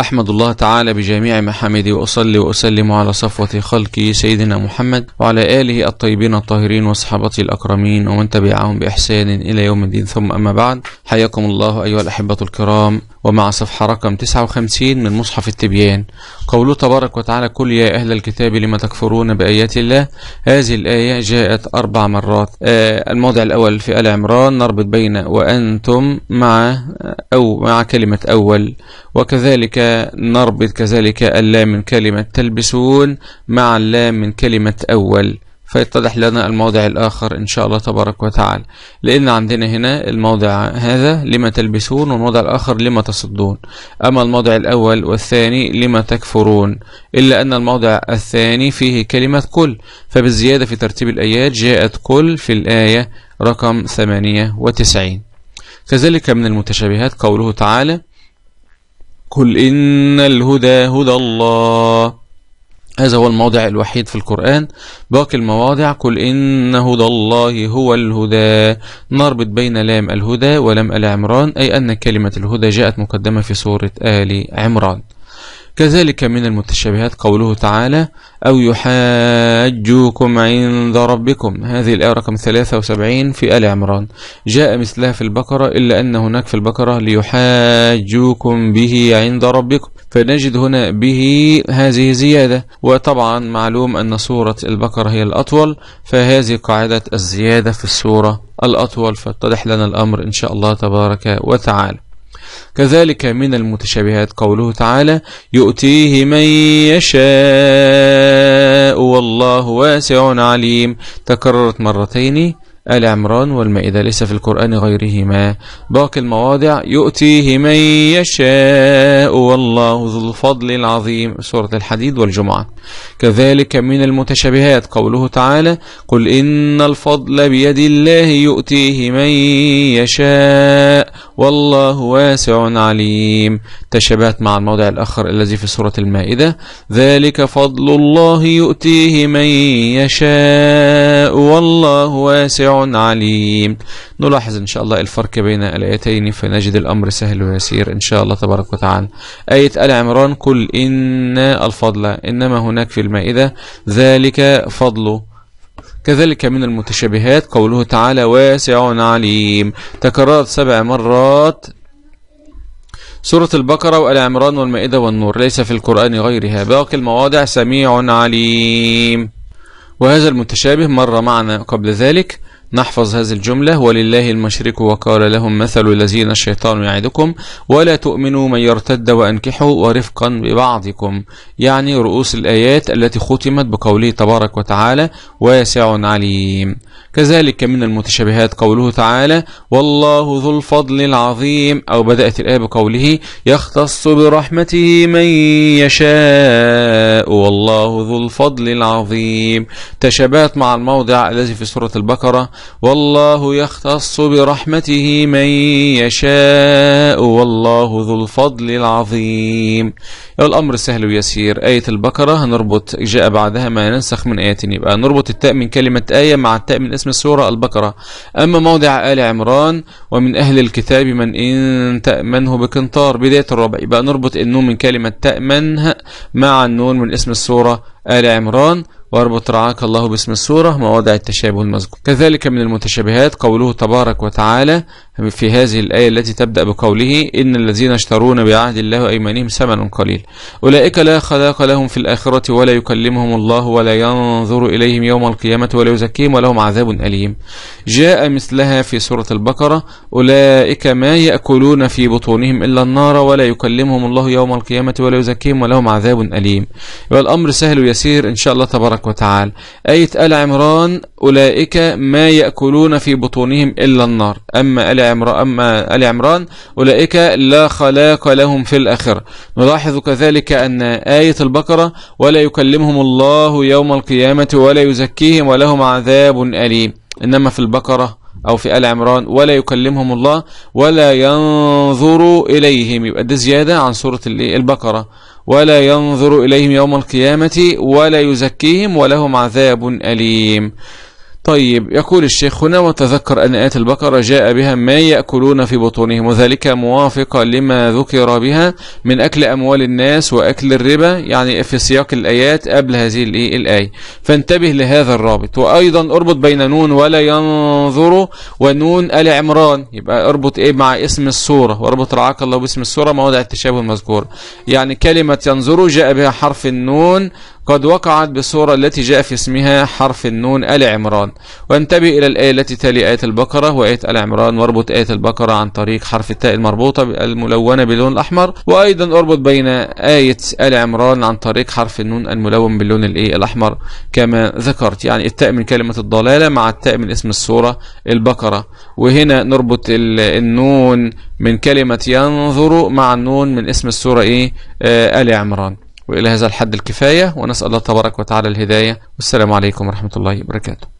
أحمد الله تعالى بجميع محامده وأصلي وأسلم على صفوة خلقه سيدنا محمد وعلى آله الطيبين الطاهرين وصحابته الأكرمين ومن تبعهم بإحسان إلى يوم الدين ثم أما بعد حياكم الله أيها الأحبة الكرام ومع صفحة رقم 59 من مصحف التبيان قوله تبارك وتعالى قل يا أهل الكتاب لما تكفرون بآيات الله هذه الآية جاءت أربع مرات آه، الموضع الأول في آل عمران نربط بين وأنتم مع أو مع كلمة أول وكذلك نربط كذلك اللام من كلمة تلبسون مع اللام من كلمة أول فيتضح لنا الموضع الآخر إن شاء الله تبارك وتعالى لأن عندنا هنا الموضع هذا لما تلبسون والموضع الآخر لما تصدون أما الموضع الأول والثاني لما تكفرون إلا أن الموضع الثاني فيه كلمة كل فبالزيادة في ترتيب الآيات جاءت كل في الآية رقم 98 كذلك من المتشابهات قوله تعالى قل إن الهدى هدى الله هذا هو الموضع الوحيد في القرآن باقي المواضع قل إن هدى الله هو الهدى نربط بين لام الهدى ولم العمران أي أن كلمة الهدى جاءت مقدمة في سورة آل عمران كذلك من المتشابهات قوله تعالى أو يحاجوكم عند ربكم هذه الآية رقم 73 في آل عمران جاء مثلها في البقرة إلا أن هناك في البقرة ليحاجوكم به عند ربكم فنجد هنا به هذه زيادة وطبعا معلوم أن سورة البقرة هي الأطول فهذه قاعدة الزيادة في السورة الأطول فاتضح لنا الأمر إن شاء الله تبارك وتعالى كذلك من المتشابهات قوله تعالى يؤتيه من يشاء والله واسع عليم تكررت مرتين آل عمران والمائدة ليس في القرآن غيرهما باقي المواضع يؤتيه من يشاء والله ذو الفضل العظيم سورة الحديد والجمعة كذلك من المتشابهات قوله تعالى قل إن الفضل بيد الله يؤتيه من يشاء والله واسع عليم تشابهت مع الموضع الآخر الذي في سورة المائدة ذلك فضل الله يؤتيه من يشاء والله واسع عليم نلاحظ إن شاء الله الفرق بين الآيتين فنجد الأمر سهل ويسير إن شاء الله تبارك وتعالى آية آل عمران قل إن الفضل إنما هناك في المائدة ذلك فضله كذلك من المتشابهات قوله تعالى واسع عليم تكررت سبع مرات سورة البقرة والعمران والمائدة والنور ليس في القرآن غيرها باقي المواضع سميع عليم وهذا المتشابه مر معنا قبل ذلك نحفظ هذه الجملة ولله المشرك وقال لهم مثل الذين الشيطان يعدكم ولا تؤمنوا من يرتد وأنكحوا ورفقا ببعضكم يعني رؤوس الآيات التي ختمت بقوله تبارك وتعالى واسع عليم كذلك من المتشابهات قوله تعالى والله ذو الفضل العظيم أو بدأت الآية بقوله يختص برحمته من يشاء والله ذو الفضل العظيم تشابهت مع الموضع الذي في سورة البقرة والله يختص برحمته من يشاء والله ذو الفضل العظيم الأمر سهل ويسير آية البقرة هنربط جاء بعدها ما ننسخ من آية يبقى نربط التاء من كلمة آية مع التاء من اسم السورة البقرة أما موضع آل عمران ومن أهل الكتاب من إن تأمنه بقنطار بداية الربع يبقى نربط النون من كلمة تأمنه مع النون من اسم السورة آل عمران واربط رعاك الله باسم السورة مواضع التشابه المذكور كذلك من المتشابهات قوله تبارك وتعالى في هذه الآية التي تبدأ بقوله إن الذين اشترون بعهد الله وأيمانهم ثمن قليل أولئك لا خلاق لهم في الآخرة ولا يكلمهم الله ولا ينظر إليهم يوم القيامة ولا يزكيهم ولهم عذاب أليم جاء مثلها في سورة البقرة أولئك ما يأكلون في بطونهم إلا النار ولا يكلمهم الله يوم القيامة ولا يزكيهم ولهم عذاب أليم والأمر سهل ويسير إن شاء الله تبارك وتعالى آية آل عمران أولئك ما يأكلون في بطونهم إلا النار أما آل أما آه، آل عمران أولئك لا خلاق لهم في الآخرة نلاحظ كذلك أن آية البقرة ولا يكلمهم الله يوم القيامة ولا يزكيهم ولهم عذاب أليم إنما في البقرة أو في آل عمران ولا يكلمهم الله ولا ينظر إليهم يبقى دي زيادة عن سورة البقرة ولا ينظر إليهم يوم القيامة ولا يزكيهم ولهم عذاب أليم طيب يقول الشيخ هنا وتذكر أن آية البقرة جاء بها ما يأكلون في بطونهم وذلك موافقة لما ذكر بها من أكل أموال الناس وأكل الربا يعني في سياق الآيات قبل هذه الآية فانتبه لهذا الرابط وأيضا اربط بين نون ولا ينظر ونون آل عمران يبقى اربط إيه مع اسم السورة واربط رعاك الله باسم السورة مواضع التشابه المذكور يعني كلمة ينظر جاء بها حرف النون قد وقعت بصورة التي جاء في اسمها حرف النون آل عمران وانتبه إلى الآية التي تلي آية البقرة وآية آل عمران واربط آية البقرة عن طريق حرف التاء المربوطة الملونة باللون الأحمر وأيضا اربط بين آية آل عمران عن طريق حرف النون الملون باللون الإيه الأحمر كما ذكرت يعني التاء من كلمة الضلالة مع التاء من اسم السورة البقرة وهنا نربط النون من كلمة ينظر مع النون من اسم السورة إيه آه، آل عمران وإلى هذا الحد الكفاية ونسأل الله تبارك وتعالى الهداية والسلام عليكم ورحمة الله وبركاته